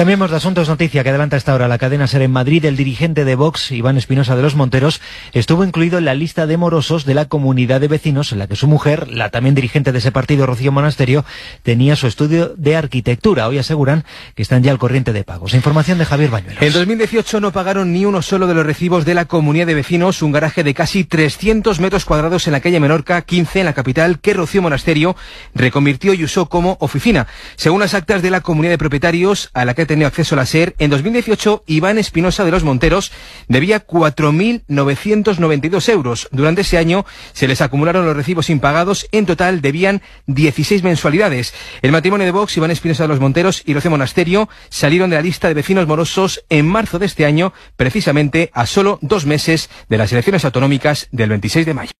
También de asuntos. Noticia que adelanta esta hora la cadena Ser en Madrid. El dirigente de Vox, Iván Espinosa de los Monteros, estuvo incluido en la lista de morosos de la comunidad de vecinos en la que su mujer, la también dirigente de ese partido, Rocío Monasterio, tenía su estudio de arquitectura. Hoy aseguran que están ya al corriente de pagos. Información de Javier Bañuelos. En 2018 no pagaron ni uno solo de los recibos de la comunidad de vecinos, un garaje de casi 300 metros cuadrados en la calle Menorca, 15 en la capital, que Rocío Monasterio reconvirtió y usó como oficina. Según las actas de la comunidad de propietarios, a la que tenido acceso a la SER, en 2018 Iván Espinosa de los Monteros debía 4.992 euros. Durante ese año se les acumularon los recibos impagados. En total debían 16 mensualidades. El matrimonio de Vox, Iván Espinosa de los Monteros y Roce Monasterio salieron de la lista de vecinos morosos en marzo de este año, precisamente a solo dos meses de las elecciones autonómicas del 26 de mayo.